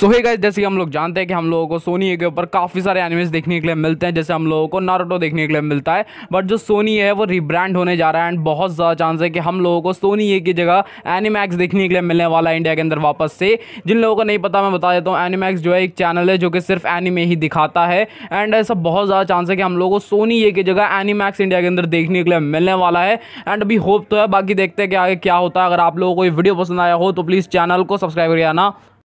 सो hey guys जैसे कि हम लोग जानते हैं कि हम लोगों को सोनी के ऊपर काफ़ी सारे एनिमेस देखने के लिए मिलते हैं जैसे हम लोगों को नारोटो देखने के लिए मिलता है बट जो सोनी है वो रिब्रांड होने जा रहा है एंड बहुत ज़्यादा चांस है कि हम लोगों को सोनी ए की जगह एनिमैक्स देखने के लिए मिलने वाला है इंडिया के अंदर वापस से जिन लोगों को नहीं पता मैं बता देता हूँ एनिमैक्स जो है एक चैनल है जो कि सिर्फ एनिमे ही दिखाता है एंड ऐसा बहुत ज़्यादा चांस है कि हम लोगों को सोनी ए की जगह एनिमैक्स इंडिया के अंदर देखने के लिए मिलने वाला है एंड अभी होप तो है बाकी देखते हैं कि आगे क्या होता है अगर आप लोगों को ये वीडियो पसंद आया हो तो प्लीज़ चैनल को सब्सक्राइब कर जाना